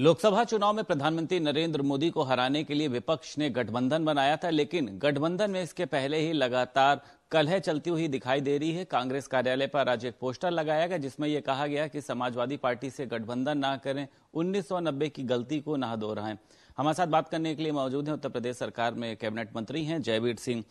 लोकसभा चुनाव में प्रधानमंत्री नरेंद्र मोदी को हराने के लिए विपक्ष ने गठबंधन बनाया था लेकिन गठबंधन में इसके पहले ही लगातार कलह चलती हुई दिखाई दे रही है कांग्रेस कार्यालय पर आज एक पोस्टर लगाया गया जिसमें यह कहा गया कि समाजवादी पार्टी से गठबंधन ना करें उन्नीस की गलती को ना दोहराएं हमारे साथ बात करने के लिए मौजूद हैं उत्तर प्रदेश सरकार में कैबिनेट मंत्री हैं जयवीर सिंह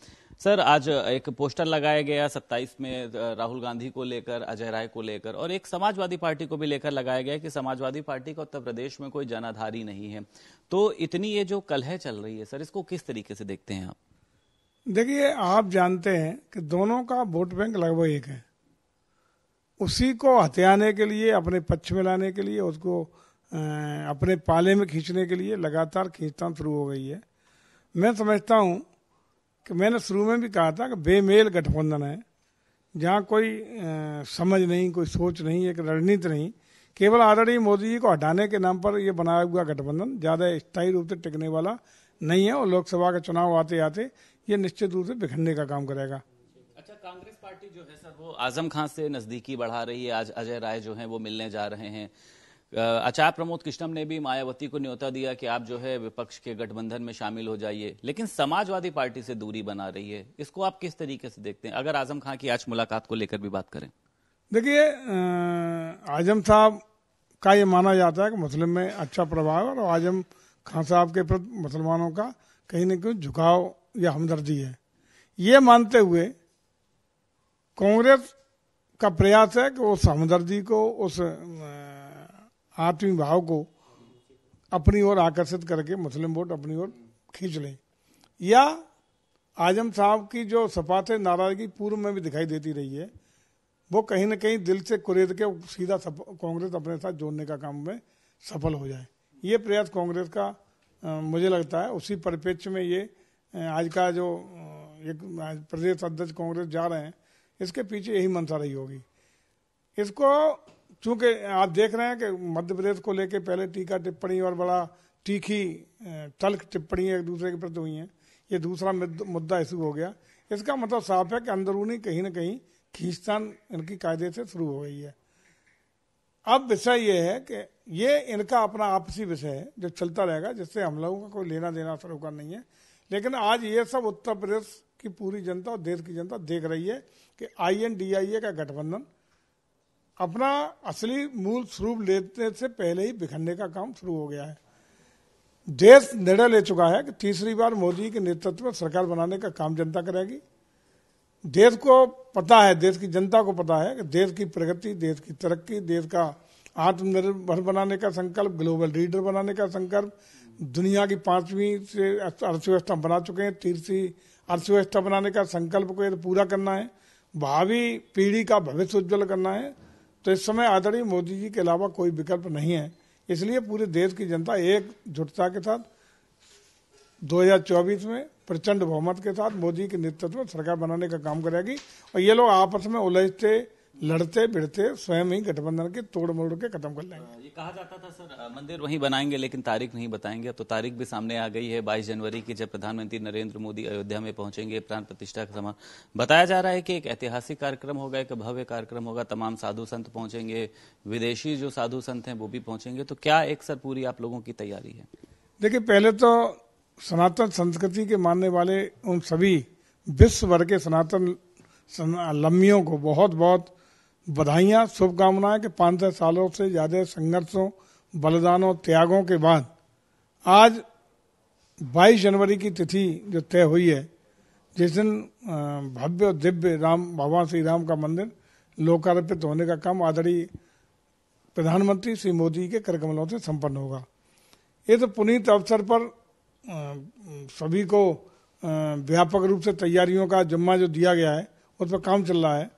सर आज एक पोस्टर लगाया गया सत्ताईस में राहुल गांधी को लेकर अजय राय को लेकर और एक समाजवादी पार्टी को भी लेकर लगाया गया कि समाजवादी पार्टी का उत्तर प्रदेश में कोई जनाधारी नहीं है तो इतनी ये जो कलह चल रही है सर इसको किस तरीके से देखते हैं आप देखिए आप जानते हैं कि दोनों का वोट बैंक लगभग एक है उसी को हथियाने के लिए अपने पक्ष में लाने के लिए उसको अपने पाले में खींचने के लिए लगातार खींचतान शुरू हो गई है मैं समझता हूँ कि मैंने शुरू में भी कहा था कि बेमेल गठबंधन है जहाँ कोई समझ नहीं कोई सोच नहीं एक रणनीति नहीं केवल आदरणीय मोदी जी को हटाने के नाम पर यह बनाया हुआ गठबंधन ज़्यादा स्थायी रूप से टिकने वाला नहीं है और लोकसभा का चुनाव आते आते ये निश्चित रूप से बिखरने का काम करेगा अच्छा कांग्रेस पार्टी जो है सर वो आजम खान से नजदीकी बढ़ा रही है आज अजय राय जो है वो मिलने जा रहे हैं आचार्य प्रमोद कृष्णम ने भी मायावती को न्योता दिया कि आप जो है विपक्ष के गठबंधन में शामिल हो जाइए लेकिन समाजवादी पार्टी से दूरी बना रही है इसको आप किस तरीके से देखते हैं अगर आजम खान की आज मुलाकात को लेकर भी बात करें देखिए आजम साहब का ये माना जाता है कि मुस्लिम में अच्छा प्रभाव और आजम खान साहब के प्रति मुसलमानों का कहीं ना कहीं झुकाव या हमदर्दी है ये मानते हुए कांग्रेस का प्रयास है कि उस हमदर्दी को उस आत्मी भाव को अपनी ओर आकर्षित करके मुस्लिम वोट अपनी ओर खींच लें या आजम साहब की जो सपा से नाराजगी पूर्व में भी दिखाई देती रही है वो कहीं ना कहीं दिल से कुरेद के सीधा कांग्रेस अपने साथ जोड़ने का काम में सफल हो जाए ये प्रयास कांग्रेस का आ, मुझे लगता है उसी परिप्रेक्ष्य में ये आज का जो एक प्रदेश अध्यक्ष कांग्रेस जा रहे हैं इसके पीछे यही मंशा रही होगी इसको चूंकि आप देख रहे हैं कि मध्य प्रदेश को लेके पहले टीका टिप्पणी और बड़ा तीखी तल्ख टिप्पणी एक दूसरे के प्रति हुई हैं ये दूसरा मुद्दा इशू हो गया इसका मतलब साफ है कि अंदरूनी कहीं ना कहीं खींचतान इनकी कायदे से शुरू हो गई है अब विषय ये है कि ये इनका अपना आपसी विषय है जो चलता रहेगा जिससे हम लोगों का कोई लेना देना सरोकार नहीं है लेकिन आज ये सब उत्तर प्रदेश की पूरी जनता और देश की जनता देख रही है कि आईएनडीआईए का गठबंधन अपना असली मूल स्वरूप लेने से पहले ही बिखरने का काम शुरू हो गया है देश निर्णय ले चुका है कि तीसरी बार मोदी के नेतृत्व में सरकार बनाने का काम जनता करेगी देश को पता है देश की जनता को पता है कि देश की प्रगति देश की तरक्की देश का आत्मनिर्भर बनाने का संकल्प ग्लोबल लीडर बनाने का संकल्प दुनिया की पांचवी से अर्थव्यवस्था बना चुके हैं तीसरी अर्थव्यवस्था बनाने का संकल्प को यदि पूरा करना है भावी पीढ़ी का भविष्य उज्जवल करना है तो इस समय आदरणीय मोदी जी के अलावा कोई विकल्प नहीं है इसलिए पूरे देश की जनता एकजुटता के साथ 2024 में प्रचंड बहुमत के साथ मोदी के नेतृत्व में सरकार बनाने का काम करेगी और ये लोग आपस में उलझते लड़ते भिड़ते स्वयं ही गठबंधन के तोड़ मोड़ के खत्म कर लेंगे हाँ, ये कहा जाता था सर मंदिर वहीं बनाएंगे लेकिन तारीख नहीं बताएंगे तो तारीख भी सामने आ गई है बाईस जनवरी की जब प्रधानमंत्री नरेंद्र मोदी अयोध्या में पहुंचेंगे प्राण प्रतिष्ठा का समा बताया जा रहा है कि एक ऐतिहासिक कार्यक्रम होगा एक भव्य कार्यक्रम होगा तमाम साधु संत पहुंचेंगे विदेशी जो साधु संत हैं वो भी पहुंचेंगे तो क्या एक सर पूरी आप लोगों की तैयारी है देखिये पहले तो सनातन संस्कृति के मानने वाले उन सभी विश्व भर के सनातन लम्बियों को बहुत बहुत बधाइयाँ शुभकामनाएं कि पाँच सौ सालों से ज़्यादा संघर्षों बलिदानों त्यागों के बाद आज 22 जनवरी की तिथि जो तय हुई है जिस दिन भव्य और दिव्य राम भगवान श्री राम का मंदिर लोकार्पित होने का काम आदरणीय प्रधानमंत्री श्री मोदी के करकमलों से संपन्न होगा ये तो पुनीत अवसर पर सभी को व्यापक रूप से तैयारियों का जुम्मा जो दिया गया है उस पर काम चल रहा है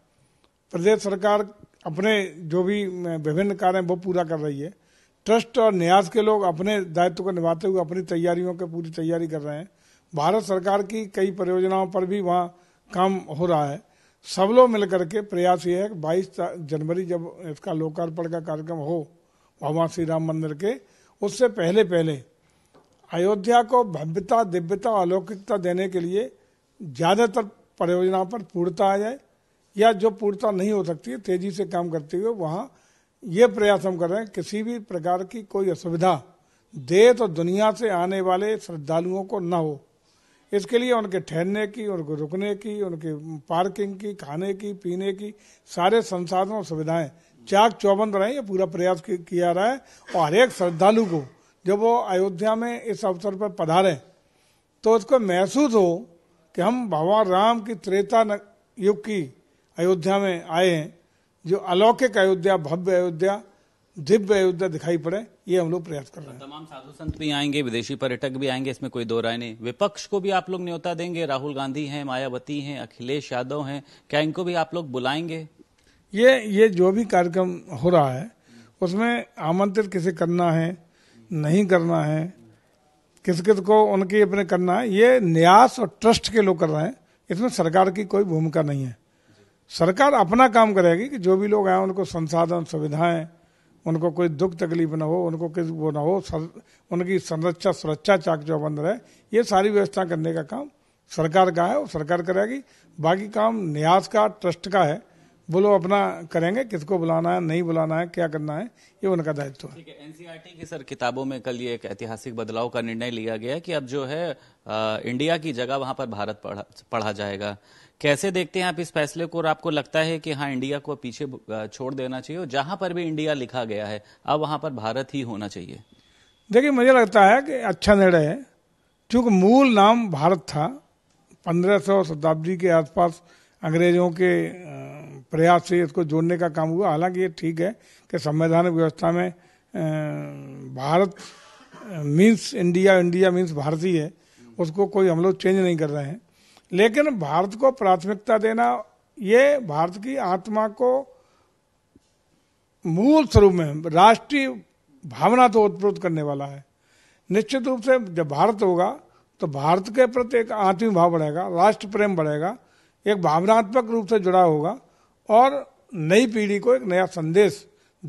प्रदेश सरकार अपने जो भी विभिन्न कार्य हैं वो पूरा कर रही है ट्रस्ट और न्यास के लोग अपने दायित्व को निभाते हुए अपनी तैयारियों के पूरी तैयारी कर रहे हैं भारत सरकार की कई परियोजनाओं पर भी वहाँ काम हो रहा है सब लोग मिलकर के प्रयास ये है कि बाईस जनवरी जब इसका लोकार्पण का कार्यक्रम हो भगवान श्री राम मंदिर के उससे पहले पहले अयोध्या को भव्यता दिव्यता अलौकिकता देने के लिए ज़्यादातर परियोजनाओं पर पूर्णता आ जाए या जो पूर्णता नहीं हो सकती है तेजी से काम करते हुए वहाँ ये प्रयास हम कर रहे हैं किसी भी प्रकार की कोई असुविधा देश और तो दुनिया से आने वाले श्रद्धालुओं को न हो इसके लिए उनके ठहरने की उनको रुकने की उनके पार्किंग की खाने की पीने की सारे संसाधन और सुविधाएं चाक चौबंद रहे ये पूरा प्रयास किया रहा है और हरेक श्रद्धालु को जब वो अयोध्या में इस अवसर पर पधारें तो उसको महसूस हो कि हम भगवान राम की त्रेता युग की अयोध्या में आए हैं जो अलौकिक अयोध्या भव्य अयोध्या दिव्य अयोध्या दिखाई पड़े ये हम लोग प्रयास कर रहे हैं तमाम साधु संत भी आएंगे विदेशी पर्यटक भी आएंगे इसमें कोई दो राय नहीं विपक्ष को भी आप लोग न्योता देंगे राहुल गांधी हैं मायावती हैं अखिलेश यादव हैं क्या इनको भी आप लोग बुलाएंगे ये ये जो भी कार्यक्रम हो रहा है उसमें आमंत्रित किसे करना है नहीं करना है किस किस को उनकी अपने करना है ये न्यास और ट्रस्ट के लोग कर रहे हैं इसमें सरकार की कोई भूमिका नहीं है सरकार अपना काम करेगी कि जो भी लोग आए उनको संसाधन सुविधाएं उनको कोई दुख तकलीफ ना हो उनको किस वो ना हो सर, उनकी संरक्षा सुरक्षा चाक जो बंद रहे ये सारी व्यवस्था करने का काम सरकार का है और सरकार करेगी बाकी काम न्यास का ट्रस्ट का है वो लोग अपना करेंगे किसको बुलाना है नहीं बुलाना है क्या करना है ये उनका दायित्व है एनसीआरटी e की सर किताबों में कल ये एक ऐतिहासिक बदलाव का निर्णय लिया गया कि अब जो है आ, इंडिया की जगह वहां पर भारत पढ़ा, पढ़ा जाएगा कैसे देखते हैं आप इस फैसले को और आपको लगता है कि हाँ इंडिया को पीछे छोड़ देना चाहिए और जहां पर भी इंडिया लिखा गया है अब वहां पर भारत ही होना चाहिए देखिए मुझे लगता है कि अच्छा निर्णय है चूंकि मूल नाम भारत था पंद्रह शताब्दी के आसपास अंग्रेजों के प्रयास से इसको जोड़ने का काम हुआ हालांकि ये ठीक है कि संवैधानिक व्यवस्था में Bharat means India India means भारतीय है उसको कोई हम लोग चेंज नहीं कर रहे हैं लेकिन भारत को प्राथमिकता देना ये भारत की आत्मा को मूल स्वरूप में राष्ट्रीय भावना तो उत्प्रोत करने वाला है निश्चित रूप से जब भारत होगा तो भारत के प्रति एक आत्मीय भाव बढ़ेगा राष्ट्र प्रेम बढ़ेगा एक भावनात्मक रूप से जुड़ा होगा और नई पीढ़ी को एक नया संदेश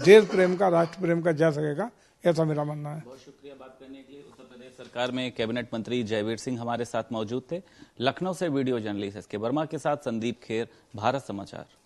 देश प्रेम का राष्ट्र प्रेम का जा सकेगा ऐसा मेरा मानना है बहुत शुक्रिया बात करने के लिए उत्तर प्रदेश सरकार में कैबिनेट मंत्री जयवीर सिंह हमारे साथ मौजूद थे लखनऊ से वीडियो जर्नलिस्ट एस के वर्मा के साथ संदीप खेर भारत समाचार